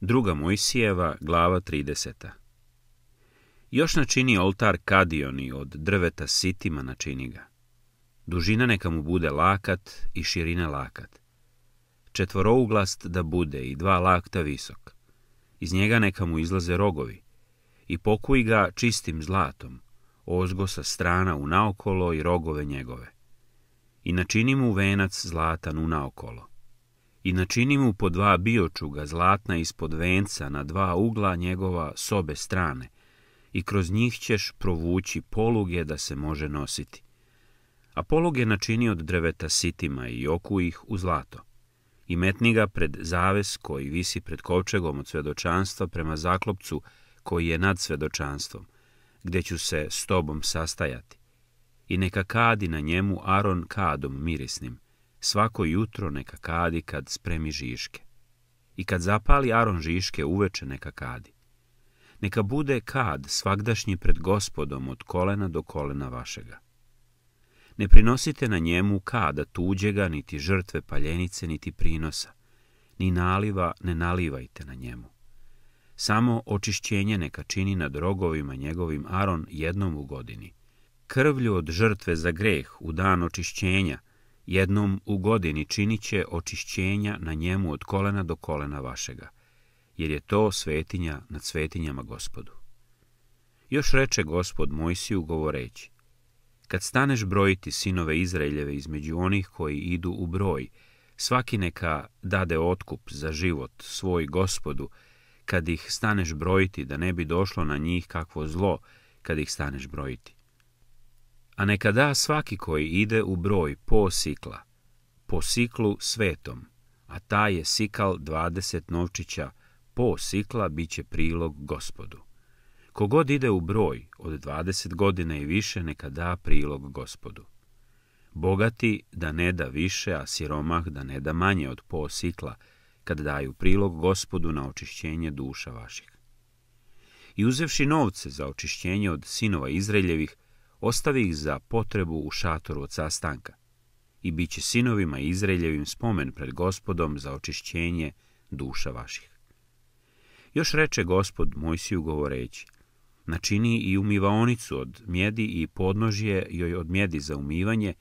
Druga Mojsijeva, glava 30. Još načini oltar kadioni od drveta sitima načini ga. Dužina neka mu bude lakat i širina lakat. Četvorouglast da bude i dva lakta visok. Iz njega neka mu izlaze rogovi. I pokuj ga čistim zlatom, ozgo sa strana u naokolo i rogove njegove. I načini mu venac zlatan u naokolo i načini mu po dva biočuga zlatna ispod venca na dva ugla njegova s obe strane i kroz njih ćeš provući poluge da se može nositi. A poluge načini od dreveta sitima i oku ih u zlato. I metni ga pred zaves koji visi pred kovčegom od svedočanstva prema zaklopcu koji je nad svedočanstvom, gde ću se s tobom sastajati. I neka kadi na njemu Aron kadom mirisnim, Svako jutro neka kadi kad spremi žiške. I kad zapali aron žiške uveče neka kadi. Neka bude kad svakdašnji pred gospodom od kolena do kolena vašega. Ne prinosite na njemu kada tuđega, niti žrtve paljenice, niti prinosa. Ni naliva ne nalivajte na njemu. Samo očišćenje neka čini nad rogovima njegovim Aron jednom u godini. Krvlju od žrtve za greh u dan očišćenja Jednom u godini činit će očišćenja na njemu od kolena do kolena vašega, jer je to svetinja nad svetinjama gospodu. Još reče gospod Mojsiju govoreći, kad staneš brojiti sinove Izraeljeve između onih koji idu u broj, svaki neka dade otkup za život svoj gospodu, kad ih staneš brojiti, da ne bi došlo na njih kakvo zlo, kad ih staneš brojiti a neka da svaki koji ide u broj po sikla, po siklu svetom, a taj je sikal 20 novčića, po sikla bit će prilog gospodu. Kogod ide u broj od 20 godina i više neka da prilog gospodu. Bogati da ne da više, a siromah da ne da manje od po sikla, kad daju prilog gospodu na očišćenje duša vaših. I uzevši novce za očišćenje od sinova Izraeljevih, ostavi ih za potrebu u šatoru od sastanka i bit će sinovima Izraeljevim spomen pred gospodom za očišćenje duša vaših. Još reče gospod Mojsiju govoreći, načini i umivaonicu od mjedi i podnožje joj od mjedi za umivanje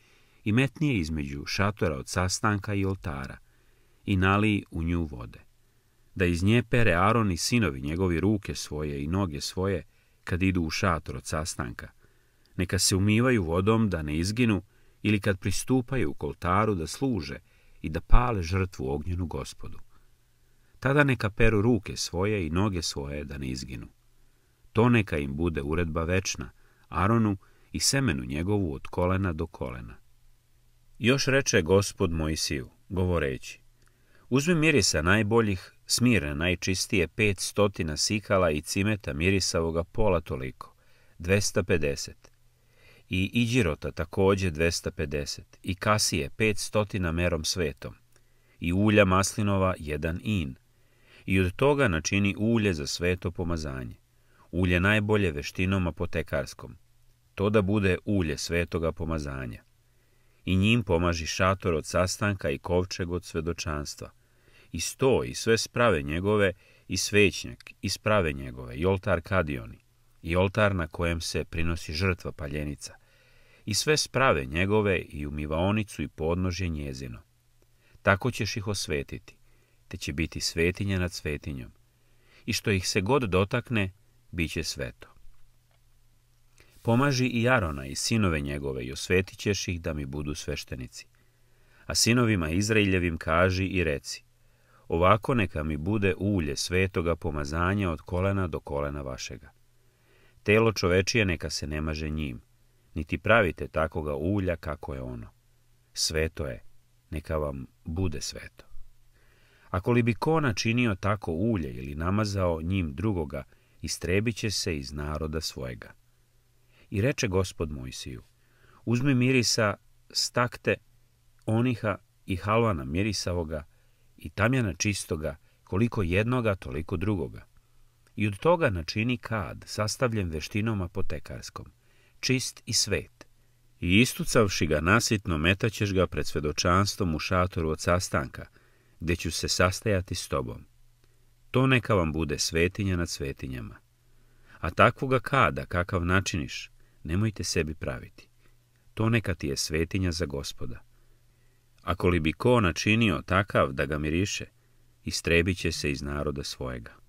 i metnije između šatora od sastanka i oltara i nali u nju vode. Da iz nje pere Aron i sinovi njegovi ruke svoje i noge svoje kad idu u šator od sastanka neka se umivaju vodom da ne izginu ili kad pristupaju u oltaru da služe i da pale žrtvu ognjenu gospodu. Tada neka peru ruke svoje i noge svoje da ne izginu. To neka im bude uredba večna, Aronu i semenu njegovu od kolena do kolena. Još reče gospod Mojsiju, govoreći, Uzmi mirisa najboljih, smirne najčistije pet stotina sikala i cimeta mirisavoga pola toliko, 250, i Iđirota takođe 250 i kasije 500 merom svetom i ulja maslinova jedan in i od toga načini ulje za sveto pomazanje. Ulje najbolje veštinom apotekarskom. To da bude ulje svetoga pomazanja. I njim pomaži šator od sastanka i kovčeg od svedočanstva. I sto i sve sprave njegove i svećnjak i sprave njegove i oltar kadioni i oltar na kojem se prinosi žrtva paljenica, i sve sprave njegove i umivaonicu i podnožje njezino. Tako ćeš ih osvetiti, te će biti svetinja nad svetinjom. I što ih se god dotakne, bit će sveto. Pomaži i Arona i sinove njegove i osvetit ćeš ih da mi budu sveštenici. A sinovima Izraeljevim kaži i reci, ovako neka mi bude ulje svetoga pomazanja od kolena do kolena vašega Telo čovečije neka se ne maže njim, niti pravite takoga ulja kako je ono. Sveto je, neka vam bude sveto. Ako li bi kona činio tako ulje ili namazao njim drugoga, istrebit će se iz naroda svojega. I reče gospod Mojsiju, uzmi mirisa stakte, oniha i halvana mirisavoga i tamjana čistoga, koliko jednoga, toliko drugoga i od toga načini kad, sastavljen veštinom apotekarskom, čist i svet. I istucavši ga nasitno, metaćeš ga pred svedočanstvom u šatoru od sastanka, gde ću se sastajati s tobom. To neka vam bude svetinja nad svetinjama. A takvoga kada, kakav načiniš, nemojte sebi praviti. To neka ti je svetinja za gospoda. Ako li bi ko načinio takav da ga miriše, istrebiće se iz naroda svojega.